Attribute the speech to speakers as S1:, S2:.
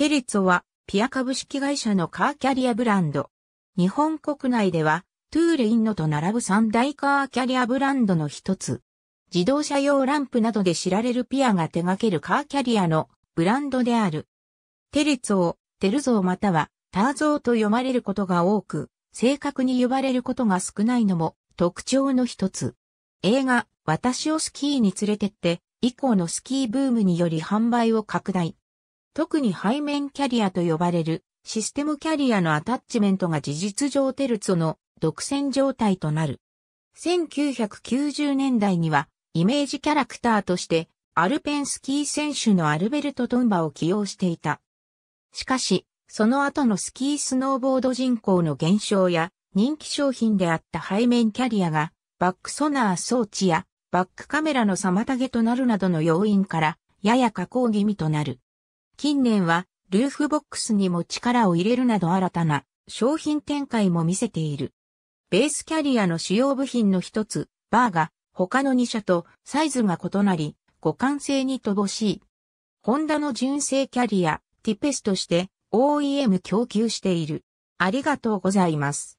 S1: テレツォは、ピア株式会社のカーキャリアブランド。日本国内では、トゥーレインノと並ぶ三大カーキャリアブランドの一つ。自動車用ランプなどで知られるピアが手掛けるカーキャリアのブランドである。テレツォ、テルゾーまたはターゾーと読まれることが多く、正確に呼ばれることが少ないのも特徴の一つ。映画、私をスキーに連れてって、以降のスキーブームにより販売を拡大。特に背面キャリアと呼ばれるシステムキャリアのアタッチメントが事実上テルツォの独占状態となる。1990年代にはイメージキャラクターとしてアルペンスキー選手のアルベルト・トンバを起用していた。しかし、その後のスキースノーボード人口の減少や人気商品であった背面キャリアがバックソナー装置やバックカメラの妨げとなるなどの要因からやや加工気味となる。近年はルーフボックスにも力を入れるなど新たな商品展開も見せている。ベースキャリアの主要部品の一つ、バーが他の2社とサイズが異なり、互換性に乏しい。ホンダの純正キャリア、ティペスとして OEM 供給している。ありがとうございます。